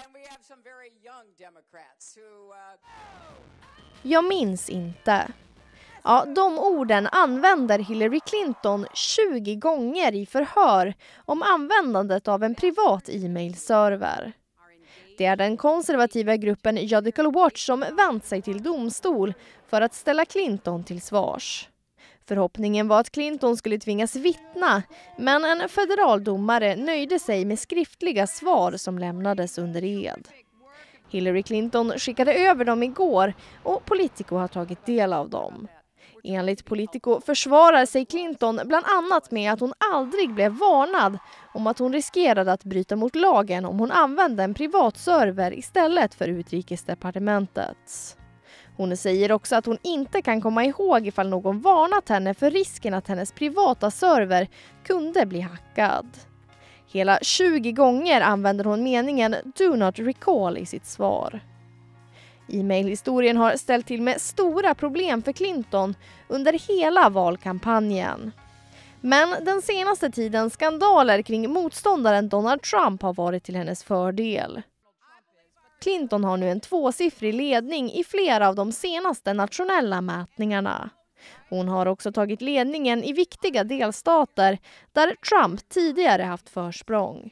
Uh, Jag minns inte. Ja, de orden använder Hillary Clinton 20 gånger i förhör om användandet av en privat e-mailserver. Det är den konservativa gruppen Judical Watch som vänt sig till domstol för att ställa Clinton till svars. Förhoppningen var att Clinton skulle tvingas vittna men en federaldomare nöjde sig med skriftliga svar som lämnades under ed. Hillary Clinton skickade över dem igår och Politico har tagit del av dem. Enligt Politico försvarar sig Clinton bland annat med att hon aldrig blev varnad om att hon riskerade att bryta mot lagen om hon använde en privat server istället för utrikesdepartementets. Hon säger också att hon inte kan komma ihåg ifall någon varnat henne för risken att hennes privata server kunde bli hackad. Hela 20 gånger använder hon meningen “Do not recall” i sitt svar. E-mailhistorien har ställt till med stora problem för Clinton under hela valkampanjen. Men den senaste tidens skandaler kring motståndaren Donald Trump har varit till hennes fördel. Clinton har nu en tvåsiffrig ledning i flera av de senaste nationella mätningarna. Hon har också tagit ledningen i viktiga delstater där Trump tidigare haft försprång.